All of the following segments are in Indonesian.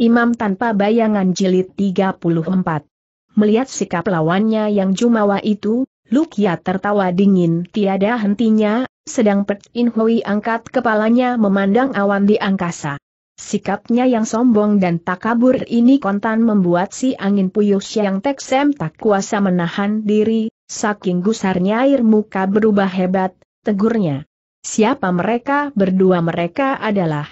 Imam tanpa bayangan jilid 34. Melihat sikap lawannya yang jumawa itu, Lukia tertawa dingin tiada hentinya, sedang Pek In Hui angkat kepalanya memandang awan di angkasa. Sikapnya yang sombong dan takabur ini kontan membuat si angin puyuh yang teksem tak kuasa menahan diri, saking gusarnya air muka berubah hebat, tegurnya. Siapa mereka berdua mereka adalah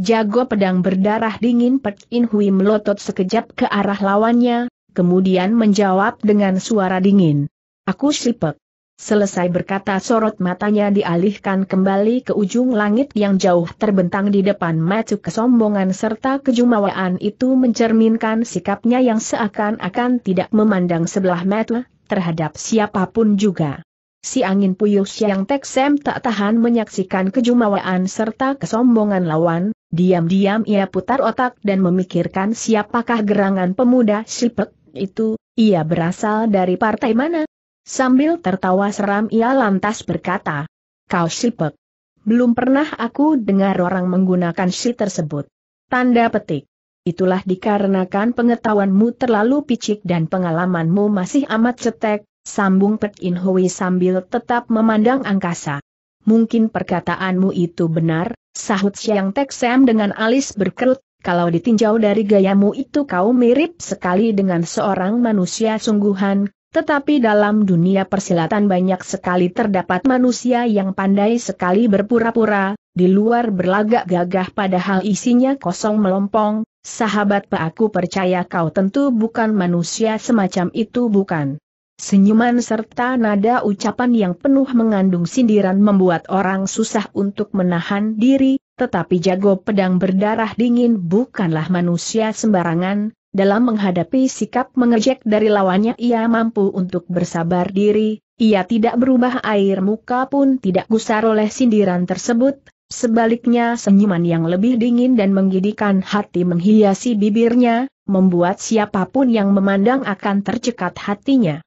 Jago pedang berdarah dingin Pek In Hui melotot sekejap ke arah lawannya, kemudian menjawab dengan suara dingin. Aku Pek. Selesai berkata sorot matanya dialihkan kembali ke ujung langit yang jauh terbentang di depan mata kesombongan serta kejumawaan itu mencerminkan sikapnya yang seakan-akan tidak memandang sebelah mata terhadap siapapun juga. Si angin puyuh siang teksem tak tahan menyaksikan kejumawaan serta kesombongan lawan, Diam-diam ia putar otak dan memikirkan siapakah gerangan pemuda Sipek itu, ia berasal dari partai mana? Sambil tertawa seram ia lantas berkata, Kau Sipek. Belum pernah aku dengar orang menggunakan si tersebut. Tanda petik. Itulah dikarenakan pengetahuanmu terlalu picik dan pengalamanmu masih amat cetek, sambung Pek In sambil tetap memandang angkasa. Mungkin perkataanmu itu benar, Sahut Siang Tek Sam dengan alis berkerut, kalau ditinjau dari gayamu itu kau mirip sekali dengan seorang manusia sungguhan, tetapi dalam dunia persilatan banyak sekali terdapat manusia yang pandai sekali berpura-pura, di luar berlagak gagah padahal isinya kosong melompong, sahabat Pak aku percaya kau tentu bukan manusia semacam itu bukan. Senyuman serta nada ucapan yang penuh mengandung sindiran membuat orang susah untuk menahan diri, tetapi jago pedang berdarah dingin bukanlah manusia sembarangan, dalam menghadapi sikap mengejek dari lawannya ia mampu untuk bersabar diri, ia tidak berubah air muka pun tidak gusar oleh sindiran tersebut, sebaliknya senyuman yang lebih dingin dan menggidikan hati menghiasi bibirnya, membuat siapapun yang memandang akan tercekat hatinya.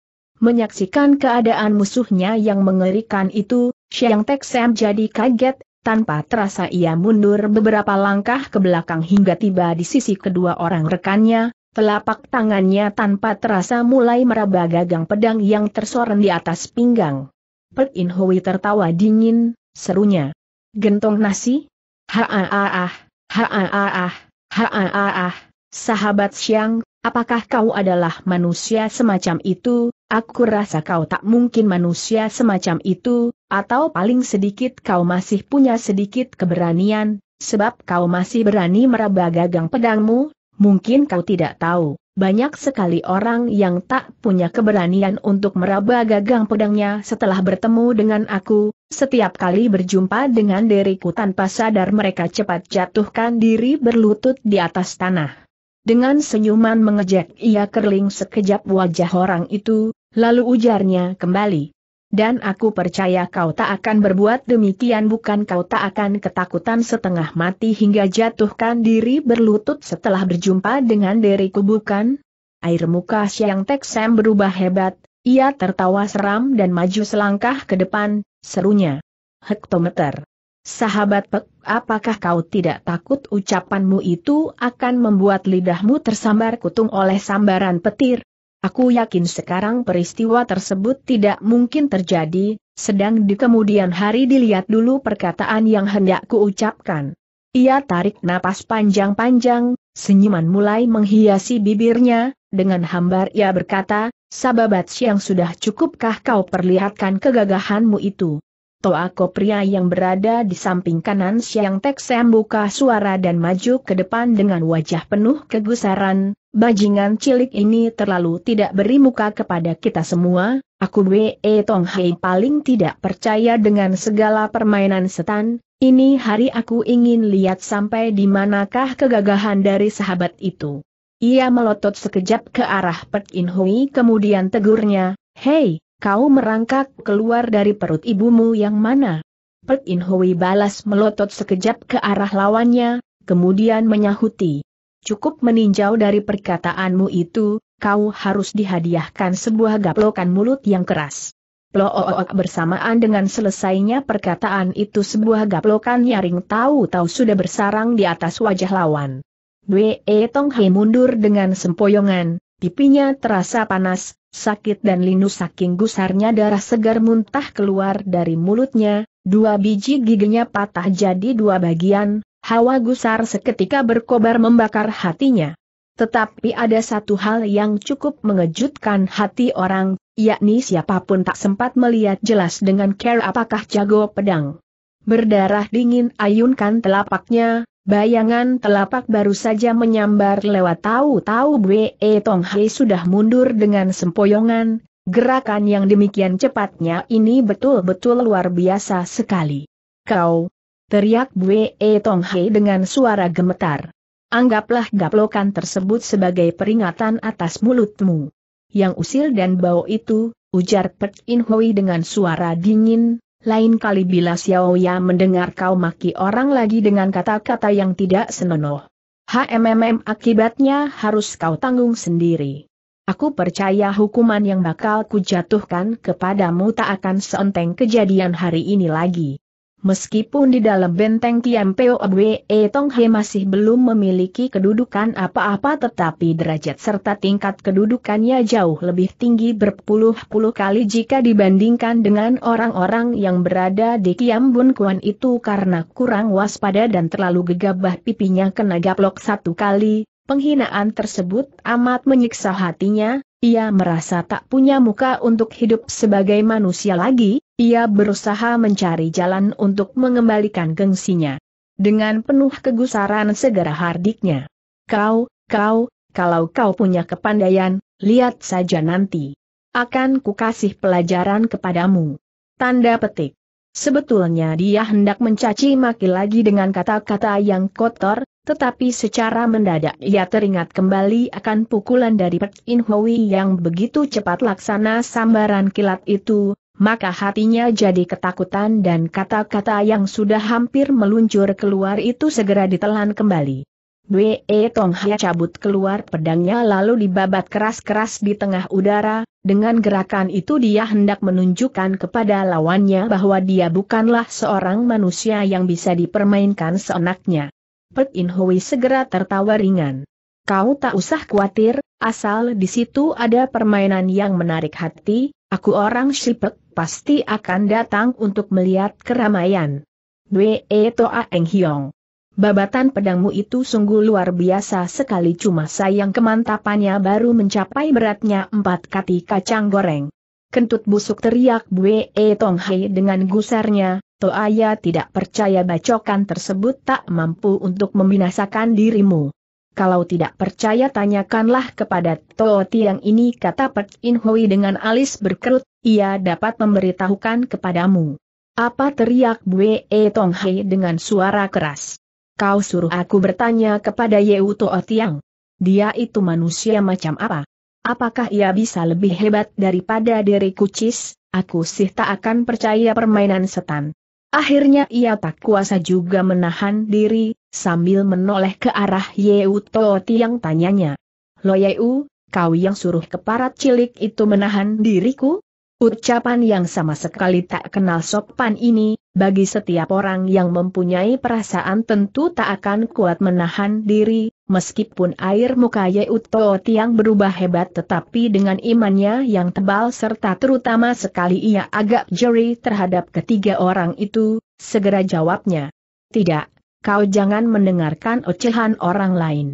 Menyaksikan keadaan musuhnya yang mengerikan itu, Xiang Tek jadi kaget, tanpa terasa ia mundur beberapa langkah ke belakang hingga tiba di sisi kedua orang rekannya, telapak tangannya tanpa terasa mulai meraba gagang pedang yang tersoreng di atas pinggang. Pek In Hui tertawa dingin, serunya. Gentong nasi? ha-ah-ah-ah, sahabat siang, apakah kau adalah manusia semacam itu, Aku rasa kau tak mungkin manusia semacam itu, atau paling sedikit kau masih punya sedikit keberanian, sebab kau masih berani meraba gagang pedangmu, mungkin kau tidak tahu. Banyak sekali orang yang tak punya keberanian untuk meraba gagang pedangnya setelah bertemu dengan aku, setiap kali berjumpa dengan diriku tanpa sadar mereka cepat jatuhkan diri berlutut di atas tanah. Dengan senyuman mengejek ia kerling sekejap wajah orang itu, Lalu ujarnya kembali. Dan aku percaya kau tak akan berbuat demikian bukan kau tak akan ketakutan setengah mati hingga jatuhkan diri berlutut setelah berjumpa dengan diriku bukan? Air muka Siang Teksem berubah hebat, ia tertawa seram dan maju selangkah ke depan, serunya. Hektometer. Sahabat Pek, apakah kau tidak takut ucapanmu itu akan membuat lidahmu tersambar kutung oleh sambaran petir? Aku yakin sekarang peristiwa tersebut tidak mungkin terjadi, sedang di kemudian hari dilihat dulu perkataan yang hendak kuucapkan. Ia tarik napas panjang-panjang, senyuman mulai menghiasi bibirnya, dengan hambar ia berkata, Sababat siang sudah cukupkah kau perlihatkan kegagahanmu itu? Toa pria yang berada di samping kanan siang teksem buka suara dan maju ke depan dengan wajah penuh kegusaran, Bajingan cilik ini terlalu tidak beri muka kepada kita semua, aku Wei Tong Hei paling tidak percaya dengan segala permainan setan, ini hari aku ingin lihat sampai di manakah kegagahan dari sahabat itu. Ia melotot sekejap ke arah Pek In Hui kemudian tegurnya, Hei, kau merangkak keluar dari perut ibumu yang mana? Pek In Hui balas melotot sekejap ke arah lawannya, kemudian menyahuti. Cukup meninjau dari perkataanmu itu, kau harus dihadiahkan sebuah gaplokan mulut yang keras. Plook bersamaan dengan selesainya perkataan itu sebuah gaplokan nyaring tahu-tahu sudah bersarang di atas wajah lawan. Wee Tong He mundur dengan sempoyongan, pipinya terasa panas, sakit dan linu saking gusarnya darah segar muntah keluar dari mulutnya, dua biji giginya patah jadi dua bagian, Hawa gusar seketika berkobar membakar hatinya. Tetapi ada satu hal yang cukup mengejutkan hati orang, yakni siapapun tak sempat melihat jelas dengan care apakah jago pedang. Berdarah dingin ayunkan telapaknya, bayangan telapak baru saja menyambar lewat tahu-tahu Bwe e Tong Hai sudah mundur dengan sempoyongan, gerakan yang demikian cepatnya ini betul-betul luar biasa sekali. Kau, Teriak Bue e Tong Hei dengan suara gemetar. Anggaplah gaplokan tersebut sebagai peringatan atas mulutmu. Yang usil dan bau itu, ujar Pek In Hui dengan suara dingin, lain kali bila Xiaoya mendengar kau maki orang lagi dengan kata-kata yang tidak senonoh. HMMM akibatnya harus kau tanggung sendiri. Aku percaya hukuman yang bakal kujatuhkan kepadamu tak akan seenteng kejadian hari ini lagi. Meskipun di dalam benteng Kiam Peo e Tong Tonghe masih belum memiliki kedudukan apa-apa tetapi derajat serta tingkat kedudukannya jauh lebih tinggi berpuluh-puluh kali jika dibandingkan dengan orang-orang yang berada di Kiam Bun Kuan itu karena kurang waspada dan terlalu gegabah pipinya kena gaplok satu kali, penghinaan tersebut amat menyiksa hatinya, ia merasa tak punya muka untuk hidup sebagai manusia lagi, ia berusaha mencari jalan untuk mengembalikan gengsinya. Dengan penuh kegusaran segera hardiknya. Kau, kau, kalau kau punya kepandaian, lihat saja nanti. Akan kukasih pelajaran kepadamu. Tanda petik. Sebetulnya dia hendak mencaci maki lagi dengan kata-kata yang kotor, tetapi secara mendadak ia teringat kembali akan pukulan dari Pek In yang begitu cepat laksana sambaran kilat itu, maka hatinya jadi ketakutan dan kata-kata yang sudah hampir meluncur keluar itu segera ditelan kembali. Wei e Tong Hia cabut keluar pedangnya lalu dibabat keras-keras di tengah udara, dengan gerakan itu dia hendak menunjukkan kepada lawannya bahwa dia bukanlah seorang manusia yang bisa dipermainkan seenaknya. Pek In Hui segera tertawa ringan. Kau tak usah khawatir, asal di situ ada permainan yang menarik hati, aku orang Shipek, pasti akan datang untuk melihat keramaian. Wee Toa Eng Hiong. Babatan pedangmu itu sungguh luar biasa sekali cuma sayang kemantapannya baru mencapai beratnya empat kati kacang goreng. Kentut busuk teriak Bue Tong Hai dengan gusarnya, Toa ya tidak percaya bacokan tersebut tak mampu untuk membinasakan dirimu. Kalau tidak percaya tanyakanlah kepada Toh Tiang ini kata Pek In Hui dengan alis berkerut, ia dapat memberitahukan kepadamu. Apa teriak Bue e Tong Hei dengan suara keras. Kau suruh aku bertanya kepada Yeu Toh Tiang. Dia itu manusia macam apa? Apakah ia bisa lebih hebat daripada diri kucis? Aku sih tak akan percaya permainan setan. Akhirnya ia tak kuasa juga menahan diri, sambil menoleh ke arah Yeu Toti yang tanyanya. Lo Yeu, kau yang suruh keparat cilik itu menahan diriku? Ucapan yang sama sekali tak kenal sopan ini, bagi setiap orang yang mempunyai perasaan tentu tak akan kuat menahan diri, meskipun air muka Utoot Tiang berubah hebat tetapi dengan imannya yang tebal serta terutama sekali ia agak jeri terhadap ketiga orang itu, segera jawabnya. Tidak, kau jangan mendengarkan ocehan orang lain.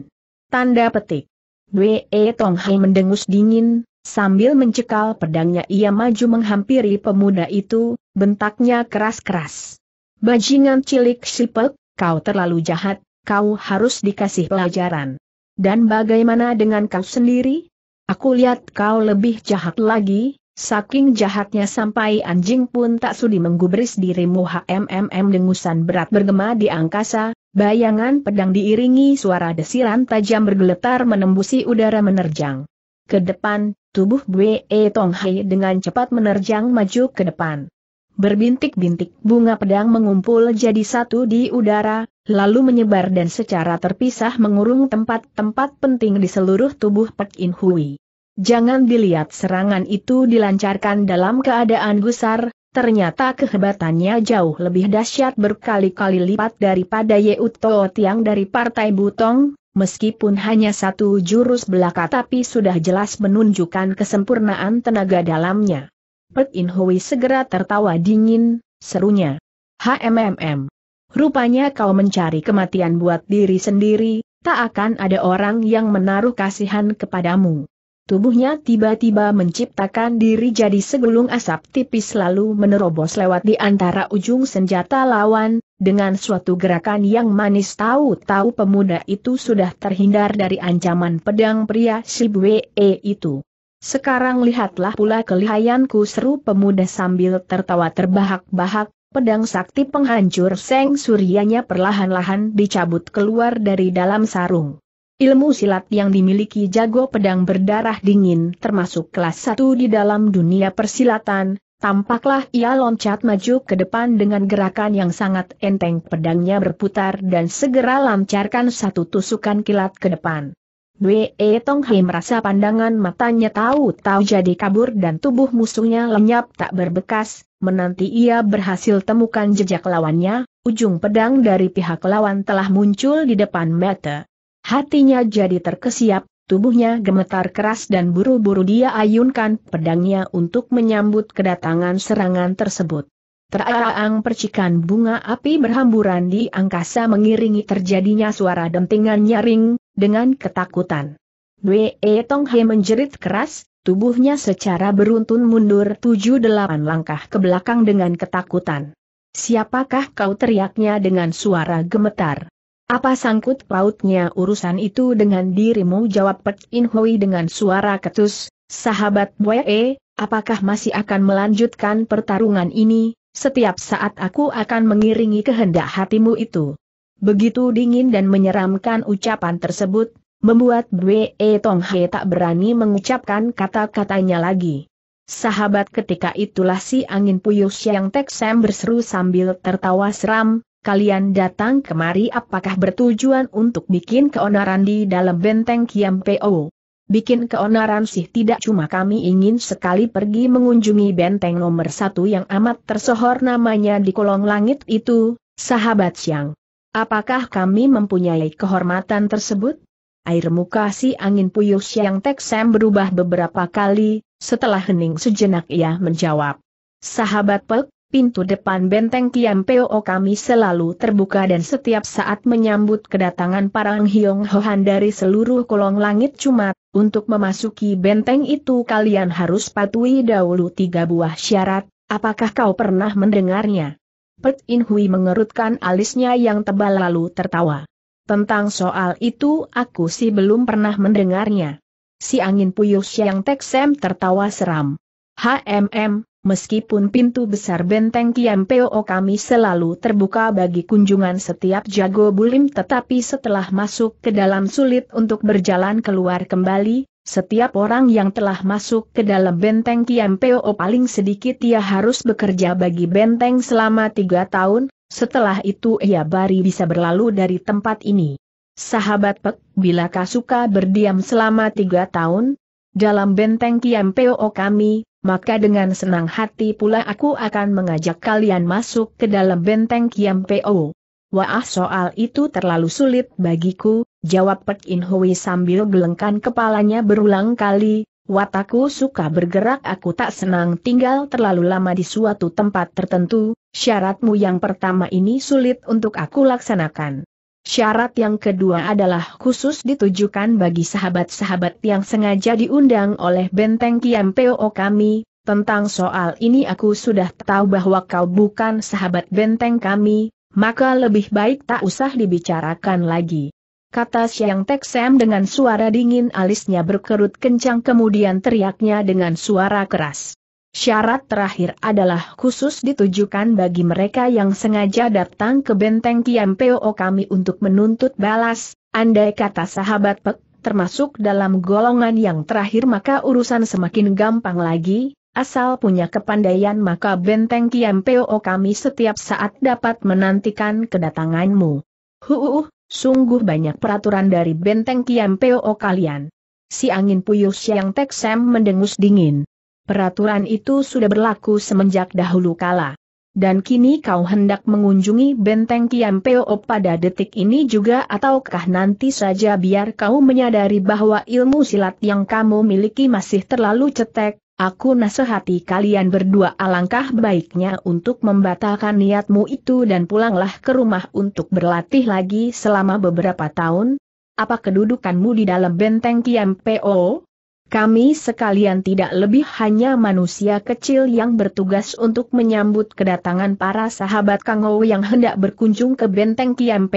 Tanda petik. Wei Tong Hai mendengus dingin, Sambil mencekal pedangnya ia maju menghampiri pemuda itu, bentaknya keras-keras. Bajingan cilik sipek, kau terlalu jahat, kau harus dikasih pelajaran. Dan bagaimana dengan kau sendiri? Aku lihat kau lebih jahat lagi, Saking jahatnya sampai anjing pun tak sudi menggubris dirimu HMMM dengusan berat bergema di angkasa, bayangan pedang diiringi suara desiran tajam bergeletar menembusi udara menerjang. Ke depan, tubuh Bwe Tong Hai dengan cepat menerjang maju ke depan. Berbintik-bintik bunga pedang mengumpul jadi satu di udara, lalu menyebar dan secara terpisah mengurung tempat-tempat penting di seluruh tubuh Pek In Hui. Jangan dilihat serangan itu dilancarkan dalam keadaan gusar, ternyata kehebatannya jauh lebih dahsyat berkali-kali lipat daripada Ye Uto Tiang dari Partai Butong, meskipun hanya satu jurus belaka tapi sudah jelas menunjukkan kesempurnaan tenaga dalamnya. Pek In Hui segera tertawa dingin, serunya. HMMM. Rupanya kau mencari kematian buat diri sendiri, tak akan ada orang yang menaruh kasihan kepadamu. Tubuhnya tiba-tiba menciptakan diri jadi segulung asap tipis lalu menerobos lewat di antara ujung senjata lawan, dengan suatu gerakan yang manis tahu-tahu pemuda itu sudah terhindar dari ancaman pedang pria Shibwe e itu. Sekarang lihatlah pula kelihayanku seru pemuda sambil tertawa terbahak-bahak, pedang sakti penghancur seng suryanya perlahan-lahan dicabut keluar dari dalam sarung. Ilmu silat yang dimiliki jago pedang berdarah dingin termasuk kelas 1 di dalam dunia persilatan, Tampaklah ia loncat maju ke depan dengan gerakan yang sangat enteng pedangnya berputar dan segera lancarkan satu tusukan kilat ke depan. Dwe Tong Hei merasa pandangan matanya tahu-tahu jadi kabur dan tubuh musuhnya lenyap tak berbekas, menanti ia berhasil temukan jejak lawannya, ujung pedang dari pihak lawan telah muncul di depan mata. Hatinya jadi terkesiap, tubuhnya gemetar keras dan buru-buru dia ayunkan pedangnya untuk menyambut kedatangan serangan tersebut. Teraang percikan bunga api berhamburan di angkasa mengiringi terjadinya suara dentingan nyaring, dengan ketakutan. Dwe Tong He menjerit keras, tubuhnya secara beruntun mundur tujuh delapan langkah ke belakang dengan ketakutan. Siapakah kau teriaknya dengan suara gemetar? Apa sangkut pautnya urusan itu dengan dirimu? Jawab Pek In Hui dengan suara ketus, sahabat Boye, apakah masih akan melanjutkan pertarungan ini? Setiap saat aku akan mengiringi kehendak hatimu itu. Begitu dingin dan menyeramkan ucapan tersebut, membuat Bwe Tong Hei tak berani mengucapkan kata-katanya lagi. Sahabat ketika itulah si angin puyuh Siang Teksem berseru sambil tertawa seram, kalian datang kemari apakah bertujuan untuk bikin keonaran di dalam benteng Kiam Po? Bikin keonaran sih tidak cuma kami ingin sekali pergi mengunjungi benteng nomor satu yang amat tersohor namanya di kolong langit itu, sahabat siang. Apakah kami mempunyai kehormatan tersebut? Air muka si angin puyuh siang teksem berubah beberapa kali, setelah hening sejenak ia menjawab. Sahabat Pek, pintu depan benteng Kiam Peo kami selalu terbuka dan setiap saat menyambut kedatangan para Hiong Hohan dari seluruh kolong langit cuma, untuk memasuki benteng itu kalian harus patuhi dahulu tiga buah syarat, apakah kau pernah mendengarnya? Pet In Hui mengerutkan alisnya yang tebal lalu tertawa. Tentang soal itu aku sih belum pernah mendengarnya. Si angin puyuh Siang Teksem tertawa seram. HMM, Meskipun pintu besar benteng Kiampeo kami selalu terbuka bagi kunjungan setiap jago bulim tetapi setelah masuk ke dalam sulit untuk berjalan keluar kembali, setiap orang yang telah masuk ke dalam benteng Kiampeo paling sedikit ia harus bekerja bagi benteng selama tiga tahun, setelah itu ia bari bisa berlalu dari tempat ini. Sahabat Pek, bila suka berdiam selama tiga tahun, dalam benteng Kiampeo kami, maka dengan senang hati pula aku akan mengajak kalian masuk ke dalam benteng Kiam Po. Wah soal itu terlalu sulit bagiku, jawab Pek In Hui sambil gelengkan kepalanya berulang kali, Wataku suka bergerak aku tak senang tinggal terlalu lama di suatu tempat tertentu, syaratmu yang pertama ini sulit untuk aku laksanakan. Syarat yang kedua adalah khusus ditujukan bagi sahabat-sahabat yang sengaja diundang oleh benteng Kiam kami, tentang soal ini aku sudah tahu bahwa kau bukan sahabat benteng kami, maka lebih baik tak usah dibicarakan lagi. Kata Siang Tek Sam dengan suara dingin alisnya berkerut kencang kemudian teriaknya dengan suara keras. Syarat terakhir adalah khusus ditujukan bagi mereka yang sengaja datang ke benteng PO kami untuk menuntut balas, andai kata sahabat Pek, termasuk dalam golongan yang terakhir maka urusan semakin gampang lagi, asal punya kepandaian maka benteng PO kami setiap saat dapat menantikan kedatanganmu. Huuuh, sungguh banyak peraturan dari benteng PO kalian. Si angin puyuh Siang Teksem mendengus dingin. Peraturan itu sudah berlaku semenjak dahulu kala. Dan kini kau hendak mengunjungi benteng Kiampeo pada detik ini juga ataukah nanti saja biar kau menyadari bahwa ilmu silat yang kamu miliki masih terlalu cetek, aku nasihati kalian berdua alangkah baiknya untuk membatalkan niatmu itu dan pulanglah ke rumah untuk berlatih lagi selama beberapa tahun. Apa kedudukanmu di dalam benteng Kiampeo? Kami sekalian tidak lebih hanya manusia kecil yang bertugas untuk menyambut kedatangan para sahabat Kang yang hendak berkunjung ke benteng Kiam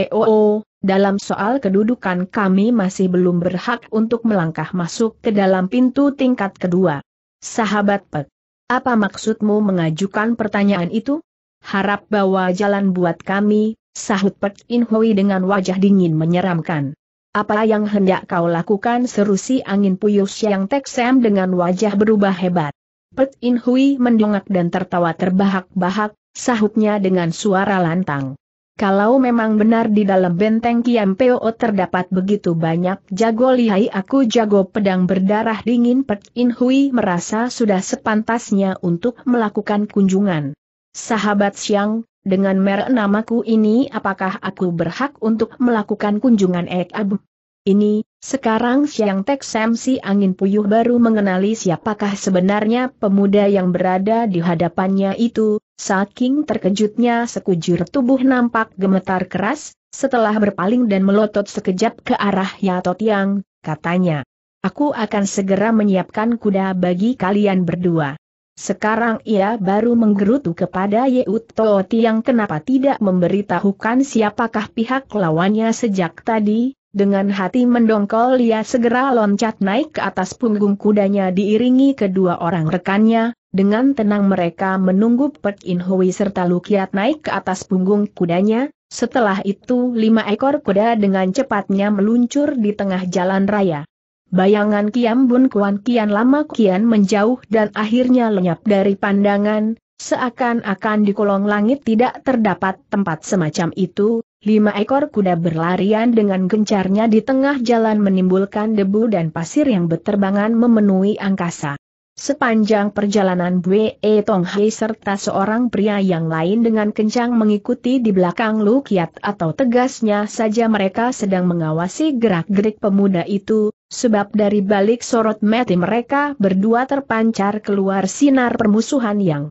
Dalam soal kedudukan kami masih belum berhak untuk melangkah masuk ke dalam pintu tingkat kedua. Sahabat Pek, apa maksudmu mengajukan pertanyaan itu? Harap bawa jalan buat kami, sahut Pek Inhui dengan wajah dingin menyeramkan. Apa yang hendak kau lakukan seru si angin puyuh Siang Teksem dengan wajah berubah hebat. Pet In Hui mendongak dan tertawa terbahak-bahak, sahutnya dengan suara lantang. Kalau memang benar di dalam benteng Kiam Peo terdapat begitu banyak jago lihai aku jago pedang berdarah dingin Pet In Hui merasa sudah sepantasnya untuk melakukan kunjungan. Sahabat Siang, dengan merek namaku ini apakah aku berhak untuk melakukan kunjungan Ek Abu? Ini, sekarang Siang Tek Samsi Angin Puyuh baru mengenali siapakah sebenarnya pemuda yang berada di hadapannya itu, saking terkejutnya sekujur tubuh nampak gemetar keras, setelah berpaling dan melotot sekejap ke arah Yatot Yang, katanya. Aku akan segera menyiapkan kuda bagi kalian berdua. Sekarang ia baru menggerutu kepada Yeut yang kenapa tidak memberitahukan siapakah pihak lawannya sejak tadi, dengan hati mendongkol ia segera loncat naik ke atas punggung kudanya diiringi kedua orang rekannya, dengan tenang mereka menunggu Pek In serta Lukiat naik ke atas punggung kudanya, setelah itu lima ekor kuda dengan cepatnya meluncur di tengah jalan raya. Bayangan Kiam Bun Kuan kian lama kian menjauh dan akhirnya lenyap dari pandangan, seakan-akan di kolong langit tidak terdapat tempat semacam itu, lima ekor kuda berlarian dengan gencarnya di tengah jalan menimbulkan debu dan pasir yang berterbangan memenuhi angkasa. Sepanjang perjalanan Bwe e Tong Hei serta seorang pria yang lain dengan kencang mengikuti di belakang Lu Kiat atau tegasnya saja mereka sedang mengawasi gerak-gerik pemuda itu, sebab dari balik sorot mati mereka berdua terpancar keluar sinar permusuhan yang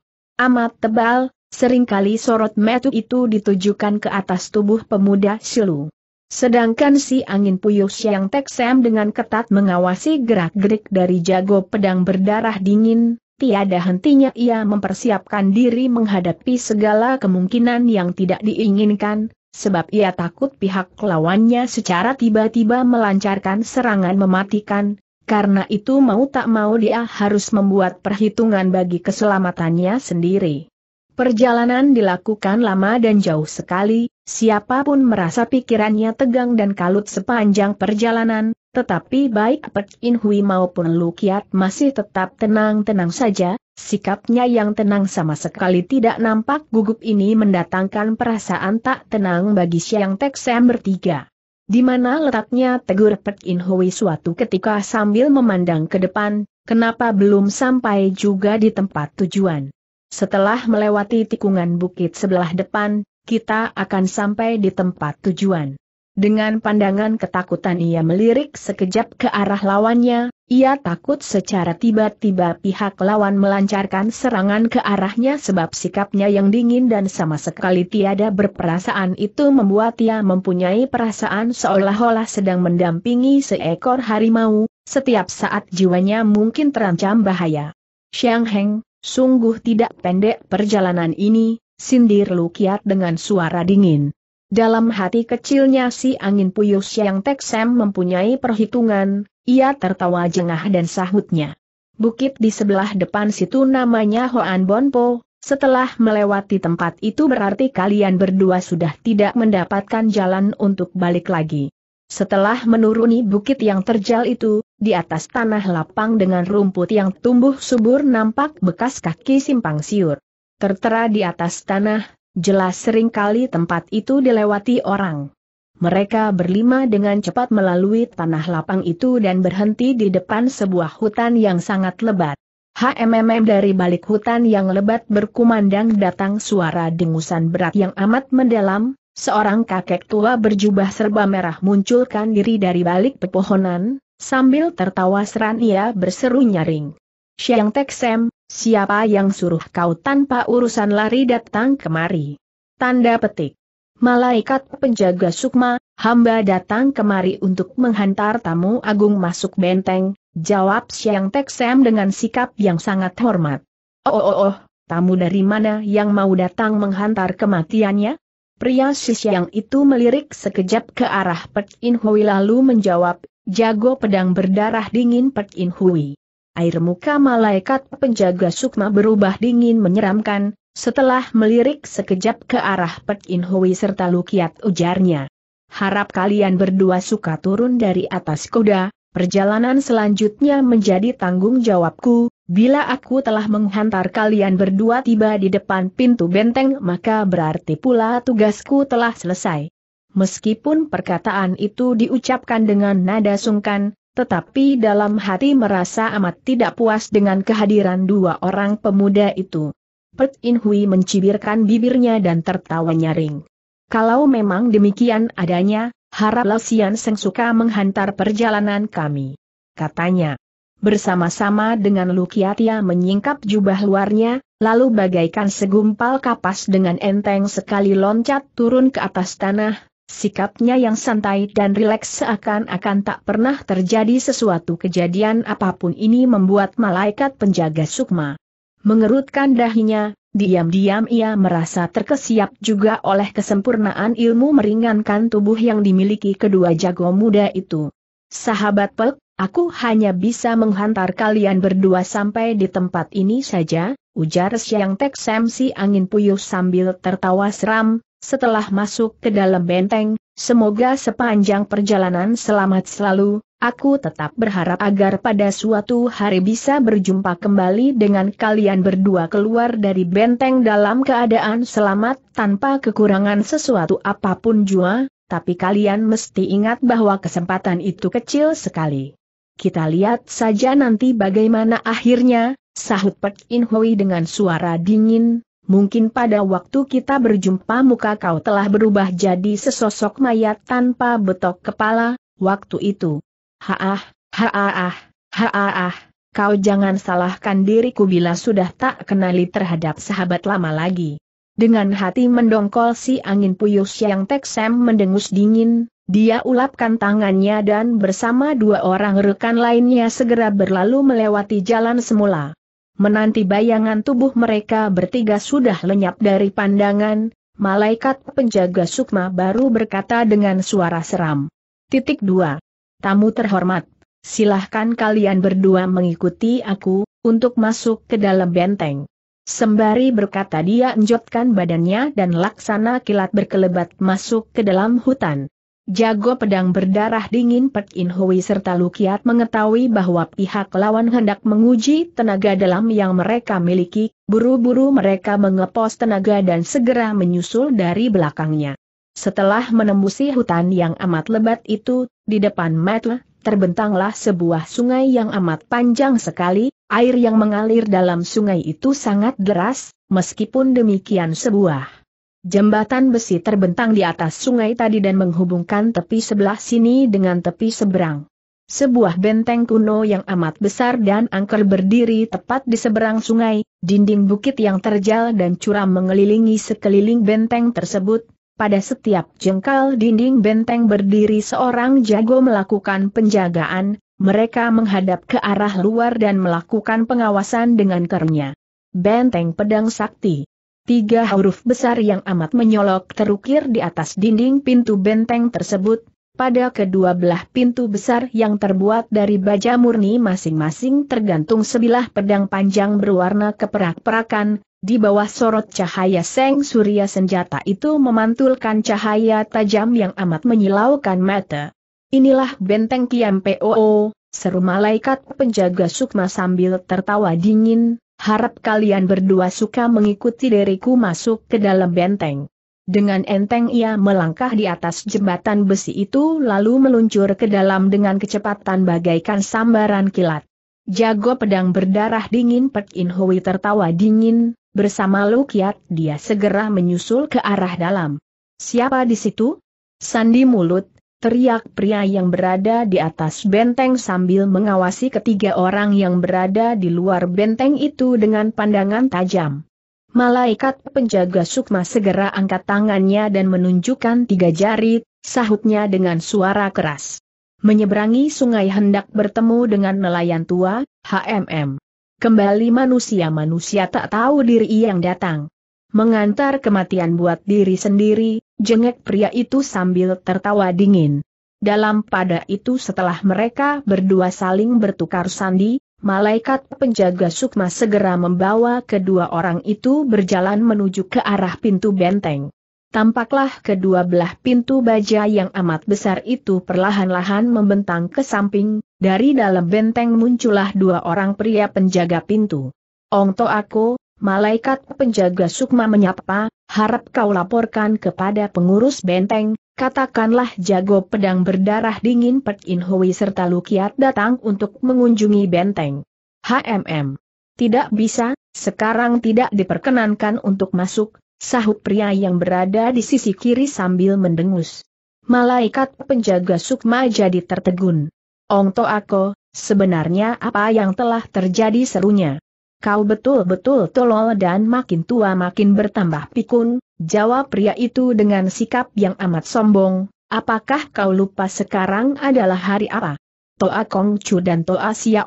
amat tebal, seringkali sorot metu itu ditujukan ke atas tubuh pemuda Silu. Sedangkan si angin puyuh Siang Teksem dengan ketat mengawasi gerak-gerik dari jago pedang berdarah dingin, tiada hentinya ia mempersiapkan diri menghadapi segala kemungkinan yang tidak diinginkan, sebab ia takut pihak lawannya secara tiba-tiba melancarkan serangan mematikan, karena itu mau tak mau dia harus membuat perhitungan bagi keselamatannya sendiri. Perjalanan dilakukan lama dan jauh sekali, siapapun merasa pikirannya tegang dan kalut sepanjang perjalanan, tetapi baik Pek In Hui maupun Lukiat masih tetap tenang-tenang saja, Sikapnya yang tenang sama sekali tidak nampak gugup ini mendatangkan perasaan tak tenang bagi Siang Tek Sam bertiga. Di mana letaknya tegur Pek In Hui suatu ketika sambil memandang ke depan, kenapa belum sampai juga di tempat tujuan. Setelah melewati tikungan bukit sebelah depan, kita akan sampai di tempat tujuan. Dengan pandangan ketakutan ia melirik sekejap ke arah lawannya, ia takut secara tiba-tiba pihak lawan melancarkan serangan ke arahnya sebab sikapnya yang dingin dan sama sekali tiada berperasaan itu membuat ia mempunyai perasaan seolah-olah sedang mendampingi seekor harimau, setiap saat jiwanya mungkin terancam bahaya. Xiang Heng, sungguh tidak pendek perjalanan ini, sindir Lu Kiat dengan suara dingin. Dalam hati kecilnya si angin puyuh Siang Teksem mempunyai perhitungan, ia tertawa jengah dan sahutnya. Bukit di sebelah depan situ namanya Hoan Bonpo, setelah melewati tempat itu berarti kalian berdua sudah tidak mendapatkan jalan untuk balik lagi. Setelah menuruni bukit yang terjal itu, di atas tanah lapang dengan rumput yang tumbuh subur nampak bekas kaki simpang siur. Tertera di atas tanah, Jelas seringkali tempat itu dilewati orang. Mereka berlima dengan cepat melalui tanah lapang itu dan berhenti di depan sebuah hutan yang sangat lebat. HMMM dari balik hutan yang lebat berkumandang datang suara dengusan berat yang amat mendalam, seorang kakek tua berjubah serba merah munculkan diri dari balik pepohonan, sambil tertawa seran ia berseru nyaring. Siang Teksem, siapa yang suruh kau tanpa urusan lari datang kemari? Tanda petik. Malaikat penjaga sukma, hamba datang kemari untuk menghantar tamu agung masuk benteng, jawab Siang Teksem dengan sikap yang sangat hormat. Oh oh oh, tamu dari mana yang mau datang menghantar kematiannya? Pria siang itu melirik sekejap ke arah Pek In Hui lalu menjawab, jago pedang berdarah dingin Pek In Hui air muka malaikat penjaga sukma berubah dingin menyeramkan, setelah melirik sekejap ke arah Pek In Hui serta Lukiat ujarnya. Harap kalian berdua suka turun dari atas kuda, perjalanan selanjutnya menjadi tanggung jawabku, bila aku telah menghantar kalian berdua tiba di depan pintu benteng maka berarti pula tugasku telah selesai. Meskipun perkataan itu diucapkan dengan nada sungkan, tetapi dalam hati merasa amat tidak puas dengan kehadiran dua orang pemuda itu. Pet In Hui mencibirkan bibirnya dan tertawa nyaring. Kalau memang demikian adanya, haraplah Sian Seng suka menghantar perjalanan kami. Katanya. Bersama-sama dengan Lukiatia menyingkap jubah luarnya, lalu bagaikan segumpal kapas dengan enteng sekali loncat turun ke atas tanah, Sikapnya yang santai dan rileks seakan-akan tak pernah terjadi sesuatu kejadian apapun ini membuat malaikat penjaga sukma. Mengerutkan dahinya, diam-diam ia merasa terkesiap juga oleh kesempurnaan ilmu meringankan tubuh yang dimiliki kedua jago muda itu. Sahabat Pek, aku hanya bisa menghantar kalian berdua sampai di tempat ini saja, ujar Siang Tek Semsi angin puyuh sambil tertawa seram, setelah masuk ke dalam benteng, semoga sepanjang perjalanan selamat selalu, aku tetap berharap agar pada suatu hari bisa berjumpa kembali dengan kalian berdua keluar dari benteng dalam keadaan selamat tanpa kekurangan sesuatu apapun jua, tapi kalian mesti ingat bahwa kesempatan itu kecil sekali. Kita lihat saja nanti bagaimana akhirnya, sahut Pek In Hui dengan suara dingin, mungkin pada waktu kita berjumpa muka kau telah berubah jadi sesosok mayat tanpa betok kepala, waktu itu. Haah, haah, haah, kau jangan salahkan diriku bila sudah tak kenali terhadap sahabat lama lagi. Dengan hati mendongkol si angin puyuh yang teksem mendengus dingin, dia ulapkan tangannya dan bersama dua orang rekan lainnya segera berlalu melewati jalan semula. Menanti bayangan tubuh mereka bertiga sudah lenyap dari pandangan, malaikat penjaga sukma baru berkata dengan suara seram. Titik 2. Tamu terhormat, silahkan kalian berdua mengikuti aku, untuk masuk ke dalam benteng. Sembari berkata dia enjotkan badannya dan laksana kilat berkelebat masuk ke dalam hutan. Jago pedang berdarah dingin Pek In Hui serta Lukiat mengetahui bahwa pihak lawan hendak menguji tenaga dalam yang mereka miliki, buru-buru mereka mengepos tenaga dan segera menyusul dari belakangnya. Setelah menembusi hutan yang amat lebat itu, di depan Matla, terbentanglah sebuah sungai yang amat panjang sekali, air yang mengalir dalam sungai itu sangat deras, meskipun demikian sebuah Jembatan besi terbentang di atas sungai tadi dan menghubungkan tepi sebelah sini dengan tepi seberang. Sebuah benteng kuno yang amat besar dan angker berdiri tepat di seberang sungai, dinding bukit yang terjal dan curam mengelilingi sekeliling benteng tersebut. Pada setiap jengkal dinding benteng berdiri seorang jago melakukan penjagaan, mereka menghadap ke arah luar dan melakukan pengawasan dengan kernya. Benteng Pedang Sakti Tiga huruf besar yang amat menyolok terukir di atas dinding pintu benteng tersebut, pada kedua belah pintu besar yang terbuat dari baja murni masing-masing tergantung sebilah pedang panjang berwarna keperak-perakan, di bawah sorot cahaya seng surya senjata itu memantulkan cahaya tajam yang amat menyilaukan mata. Inilah benteng Kiam POO, seru malaikat penjaga sukma sambil tertawa dingin, harap kalian berdua suka mengikuti diriku masuk ke dalam benteng. Dengan enteng ia melangkah di atas jembatan besi itu lalu meluncur ke dalam dengan kecepatan bagaikan sambaran kilat. Jago pedang berdarah dingin Pek In Hui tertawa dingin, bersama Lukiat dia segera menyusul ke arah dalam. Siapa di situ? Sandi mulut, Teriak pria yang berada di atas benteng sambil mengawasi ketiga orang yang berada di luar benteng itu dengan pandangan tajam. Malaikat penjaga sukma segera angkat tangannya dan menunjukkan tiga jari, sahutnya dengan suara keras. Menyeberangi sungai hendak bertemu dengan nelayan tua, HMM. Kembali manusia-manusia tak tahu diri yang datang. Mengantar kematian buat diri sendiri, jengek pria itu sambil tertawa dingin. Dalam pada itu setelah mereka berdua saling bertukar sandi, malaikat penjaga sukma segera membawa kedua orang itu berjalan menuju ke arah pintu benteng. Tampaklah kedua belah pintu baja yang amat besar itu perlahan-lahan membentang ke samping, dari dalam benteng muncullah dua orang pria penjaga pintu. Ong aku malaikat penjaga sukma menyapa, harap kau laporkan kepada pengurus benteng, katakanlah jago pedang berdarah dingin Pek In Hui serta Lukiat datang untuk mengunjungi benteng. HMM. Tidak bisa, sekarang tidak diperkenankan untuk masuk, sahut pria yang berada di sisi kiri sambil mendengus. Malaikat penjaga sukma jadi tertegun. Ongto aku, sebenarnya apa yang telah terjadi serunya. Kau betul-betul tolol dan makin tua makin bertambah pikun, jawab pria itu dengan sikap yang amat sombong, apakah kau lupa sekarang adalah hari apa? Toa Kong Chu dan Toa Sia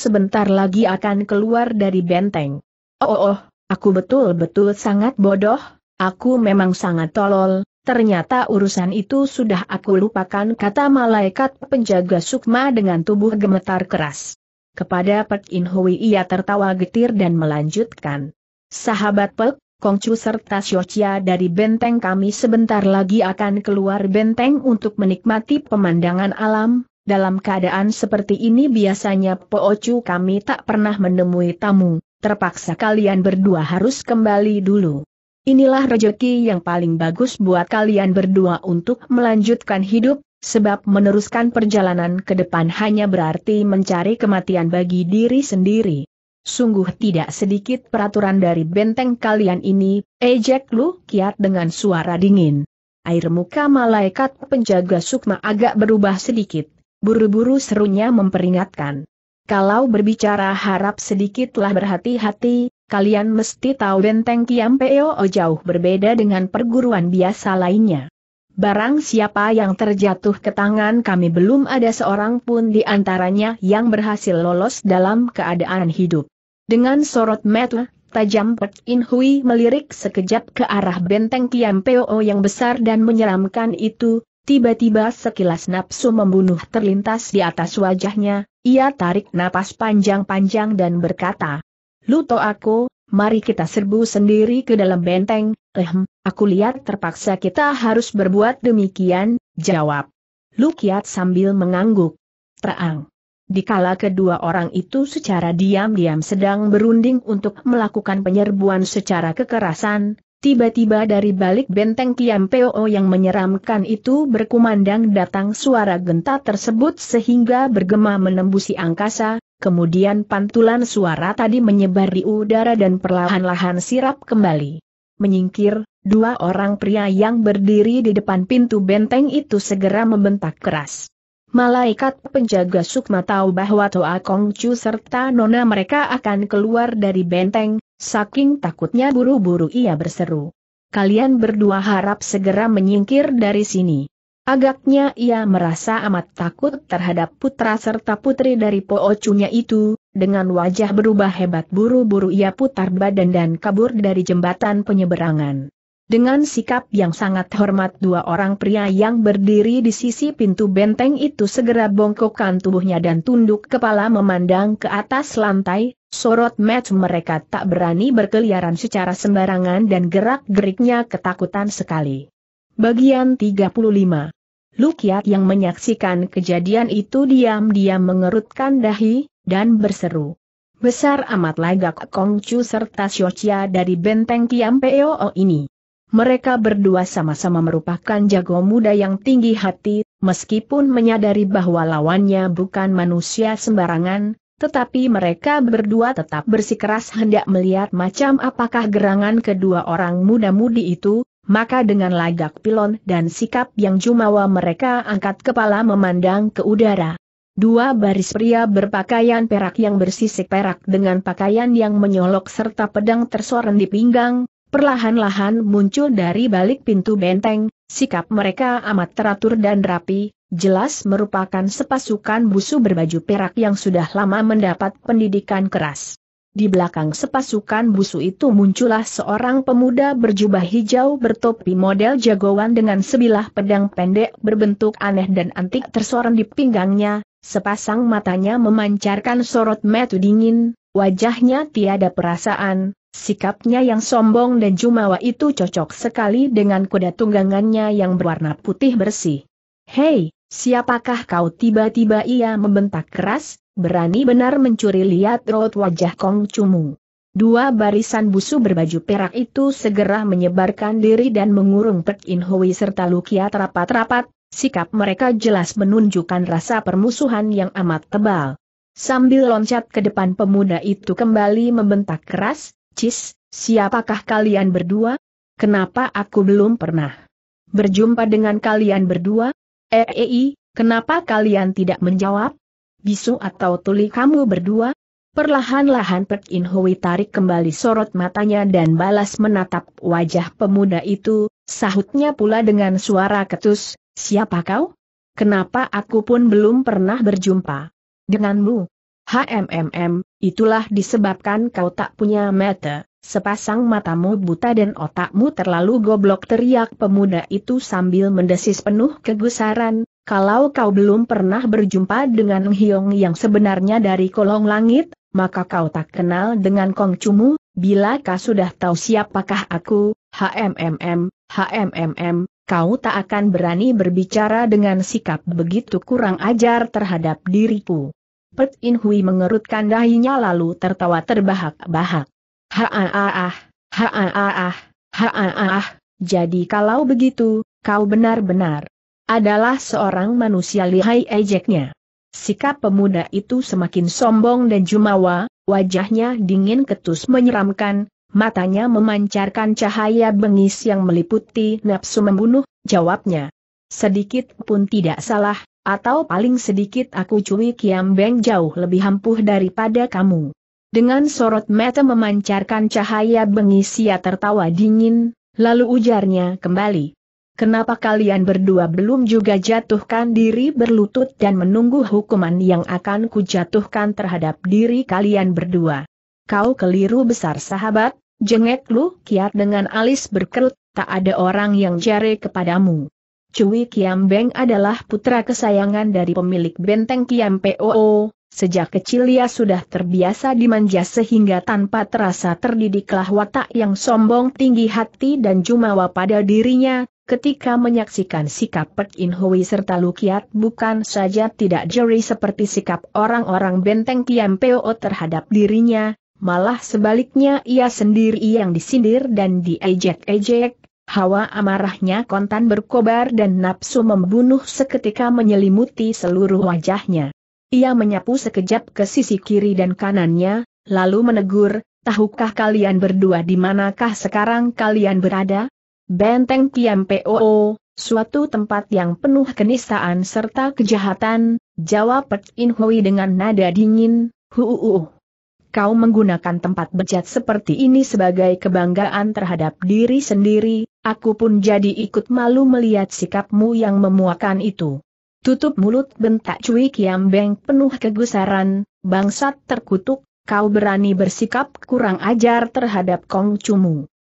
sebentar lagi akan keluar dari benteng. Oh, oh, oh, aku betul-betul sangat bodoh, aku memang sangat tolol, ternyata urusan itu sudah aku lupakan kata malaikat penjaga sukma dengan tubuh gemetar keras. Kepada Pek In Hui ia tertawa getir dan melanjutkan. Sahabat Pek, Kongcu serta Xiochia dari benteng kami sebentar lagi akan keluar benteng untuk menikmati pemandangan alam. Dalam keadaan seperti ini biasanya Poocu kami tak pernah menemui tamu, terpaksa kalian berdua harus kembali dulu. Inilah rejeki yang paling bagus buat kalian berdua untuk melanjutkan hidup, sebab meneruskan perjalanan ke depan hanya berarti mencari kematian bagi diri sendiri. Sungguh tidak sedikit peraturan dari benteng kalian ini, ejek lu kiat dengan suara dingin. Air muka malaikat penjaga sukma agak berubah sedikit, buru-buru serunya memperingatkan. Kalau berbicara harap sedikitlah berhati-hati, kalian mesti tahu benteng Kiampeo jauh berbeda dengan perguruan biasa lainnya. Barang siapa yang terjatuh ke tangan kami belum ada seorang pun di antaranya yang berhasil lolos dalam keadaan hidup. Dengan sorot mata, tajam Pek In Hui melirik sekejap ke arah benteng Kiam Po yang besar dan menyeramkan itu, tiba-tiba sekilas nafsu membunuh terlintas di atas wajahnya, ia tarik napas panjang-panjang dan berkata, Luto aku, mari kita serbu sendiri ke dalam benteng, Lehm, hmm, aku lihat terpaksa kita harus berbuat demikian, jawab. Lukiat sambil mengangguk. Terang. Dikala kedua orang itu secara diam-diam sedang berunding untuk melakukan penyerbuan secara kekerasan, tiba-tiba dari balik benteng Kiam Po yang menyeramkan itu berkumandang datang suara genta tersebut sehingga bergema menembusi angkasa, kemudian pantulan suara tadi menyebar di udara dan perlahan-lahan sirap kembali menyingkir, dua orang pria yang berdiri di depan pintu benteng itu segera membentak keras. Malaikat penjaga Sukma tahu bahwa Toa Kongcu serta Nona mereka akan keluar dari benteng, saking takutnya buru-buru ia berseru. Kalian berdua harap segera menyingkir dari sini. Agaknya ia merasa amat takut terhadap putra serta putri dari Poocunya itu, dengan wajah berubah hebat buru-buru ia putar badan dan kabur dari jembatan penyeberangan. Dengan sikap yang sangat hormat dua orang pria yang berdiri di sisi pintu benteng itu segera bongkokkan tubuhnya dan tunduk kepala memandang ke atas lantai, sorot match mereka tak berani berkeliaran secara sembarangan dan gerak-geriknya ketakutan sekali. Bagian 35 Lukiat yang menyaksikan kejadian itu diam-diam mengerutkan dahi, dan berseru. Besar amat lagak Kongcu serta Xiaochia dari benteng Tiam Peo ini. Mereka berdua sama-sama merupakan jago muda yang tinggi hati, meskipun menyadari bahwa lawannya bukan manusia sembarangan, tetapi mereka berdua tetap bersikeras hendak melihat macam apakah gerangan kedua orang muda-mudi itu, maka dengan lagak pilon dan sikap yang jumawa mereka angkat kepala memandang ke udara. Dua baris pria berpakaian perak yang bersisik perak dengan pakaian yang menyolok serta pedang tersorong di pinggang, perlahan-lahan muncul dari balik pintu benteng, sikap mereka amat teratur dan rapi, jelas merupakan sepasukan busu berbaju perak yang sudah lama mendapat pendidikan keras. Di belakang sepasukan busu itu muncullah seorang pemuda berjubah hijau bertopi model jagoan dengan sebilah pedang pendek berbentuk aneh dan antik tersorong di pinggangnya, Sepasang matanya memancarkan sorot metu dingin, wajahnya tiada perasaan, sikapnya yang sombong dan jumawa itu cocok sekali dengan kuda tunggangannya yang berwarna putih bersih. Hei, siapakah kau tiba-tiba ia membentak keras, berani benar mencuri lihat rot wajah Kong Cumu. Dua barisan busu berbaju perak itu segera menyebarkan diri dan mengurung Pek In Hui serta Lukia terapat rapat sikap mereka jelas menunjukkan rasa permusuhan yang amat tebal. Sambil loncat ke depan pemuda itu kembali membentak keras, Cis, siapakah kalian berdua? Kenapa aku belum pernah berjumpa dengan kalian berdua? Eei, eh, eh, eh, kenapa kalian tidak menjawab? Bisu atau tuli kamu berdua? Perlahan-lahan Pek In Hui tarik kembali sorot matanya dan balas menatap wajah pemuda itu, sahutnya pula dengan suara ketus, Siapa kau? Kenapa aku pun belum pernah berjumpa denganmu? HMMM, itulah disebabkan kau tak punya mata, sepasang matamu buta dan otakmu terlalu goblok teriak pemuda itu sambil mendesis penuh kegusaran, kalau kau belum pernah berjumpa dengan Hyong yang sebenarnya dari kolong langit, maka kau tak kenal dengan Kong Cumu, bila kau sudah tahu siapakah aku, HMMM, HMMM, kau tak akan berani berbicara dengan sikap begitu kurang ajar terhadap diriku. Pet In Hui mengerutkan dahinya lalu tertawa terbahak-bahak. Ha-ah-ah, ha-ah-ah, ha-ah-ah, jadi kalau begitu, kau benar-benar adalah seorang manusia lihai ejeknya. Sikap pemuda itu semakin sombong dan jumawa, wajahnya dingin ketus menyeramkan, matanya memancarkan cahaya bengis yang meliputi nafsu membunuh, jawabnya. Sedikit pun tidak salah, atau paling sedikit aku cui Kiam Beng jauh lebih ampuh daripada kamu. Dengan sorot mata memancarkan cahaya bengis ia tertawa dingin, lalu ujarnya kembali. Kenapa kalian berdua belum juga jatuhkan diri berlutut dan menunggu hukuman yang akan kujatuhkan terhadap diri kalian berdua? Kau keliru besar sahabat, Jengek lu kiat dengan alis berkerut, tak ada orang yang jare kepadamu. Cui Kiam Beng adalah putra kesayangan dari pemilik benteng Kiam POO, sejak kecil ia sudah terbiasa dimanja sehingga tanpa terasa terdidiklah watak yang sombong tinggi hati dan jumawa pada dirinya, ketika menyaksikan sikap Pek In Hui serta Lukiat bukan saja tidak jeri seperti sikap orang-orang benteng Kiam POO terhadap dirinya, malah sebaliknya ia sendiri yang disindir dan diejek-ejek. Hawa amarahnya kontan berkobar dan nafsu membunuh seketika menyelimuti seluruh wajahnya. Ia menyapu sekejap ke sisi kiri dan kanannya, lalu menegur, tahukah kalian berdua di manakah sekarang kalian berada? Benteng Poo, suatu tempat yang penuh kenistaan serta kejahatan, jawab Pek In Hui dengan nada dingin, huuuh kau menggunakan tempat bejat seperti ini sebagai kebanggaan terhadap diri sendiri, aku pun jadi ikut malu melihat sikapmu yang memuakan itu. Tutup mulut bentak cuy Kiam Beng penuh kegusaran, bangsat terkutuk, kau berani bersikap kurang ajar terhadap Kong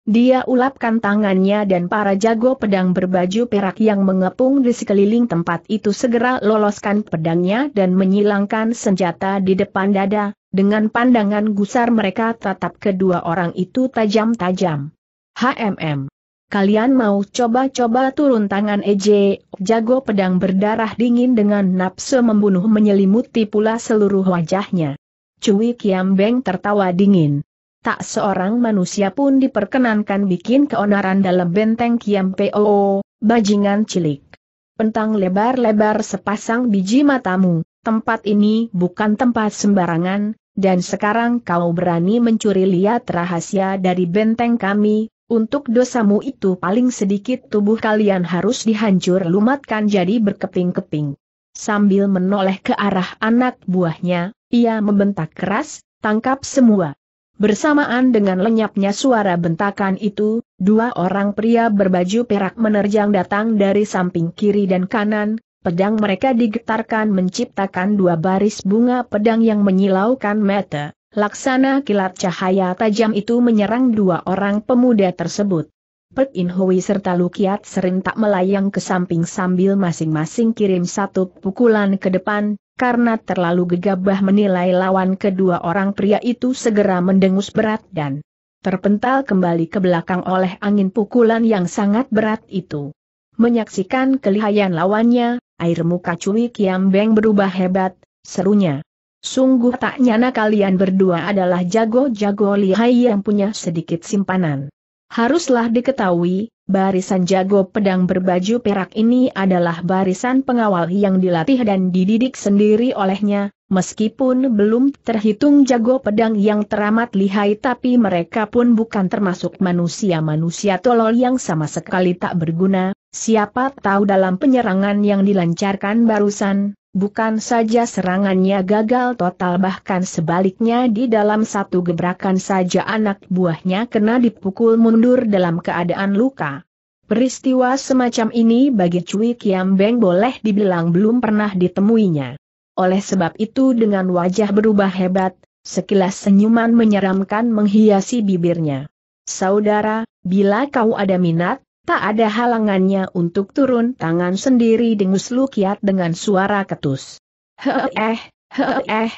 dia ulapkan tangannya dan para jago pedang berbaju perak yang mengepung di sekeliling tempat itu segera loloskan pedangnya dan menyilangkan senjata di depan dada, dengan pandangan gusar mereka tatap kedua orang itu tajam-tajam. HMM. Kalian mau coba-coba turun tangan EJ, jago pedang berdarah dingin dengan nafsu membunuh menyelimuti pula seluruh wajahnya. Cui Kiam Beng tertawa dingin tak seorang manusia pun diperkenankan bikin keonaran dalam benteng Kiam POO, bajingan cilik. Pentang lebar-lebar sepasang biji matamu, tempat ini bukan tempat sembarangan, dan sekarang kau berani mencuri lihat rahasia dari benteng kami, untuk dosamu itu paling sedikit tubuh kalian harus dihancur lumatkan jadi berkeping-keping. Sambil menoleh ke arah anak buahnya, ia membentak keras, tangkap semua. Bersamaan dengan lenyapnya suara bentakan itu, dua orang pria berbaju perak menerjang datang dari samping kiri dan kanan, pedang mereka digetarkan menciptakan dua baris bunga pedang yang menyilaukan mata. Laksana kilat cahaya tajam itu menyerang dua orang pemuda tersebut. Pek In Hui serta Lukiat serentak melayang ke samping sambil masing-masing kirim satu pukulan ke depan, karena terlalu gegabah menilai lawan kedua orang pria itu segera mendengus berat dan terpental kembali ke belakang oleh angin pukulan yang sangat berat itu. Menyaksikan kelihayan lawannya, air muka Cui Kiam Beng berubah hebat, serunya. Sungguh tak nyana kalian berdua adalah jago-jago lihai yang punya sedikit simpanan. Haruslah diketahui, Barisan jago pedang berbaju perak ini adalah barisan pengawal yang dilatih dan dididik sendiri olehnya, meskipun belum terhitung jago pedang yang teramat lihai tapi mereka pun bukan termasuk manusia-manusia tolol yang sama sekali tak berguna, siapa tahu dalam penyerangan yang dilancarkan barusan, Bukan saja serangannya gagal total bahkan sebaliknya di dalam satu gebrakan saja anak buahnya kena dipukul mundur dalam keadaan luka. Peristiwa semacam ini bagi Cui Kiam Beng boleh dibilang belum pernah ditemuinya. Oleh sebab itu dengan wajah berubah hebat, sekilas senyuman menyeramkan menghiasi bibirnya. Saudara, bila kau ada minat, Tak ada halangannya untuk turun tangan sendiri dengus Lukiat dengan suara ketus. Heh eh, heh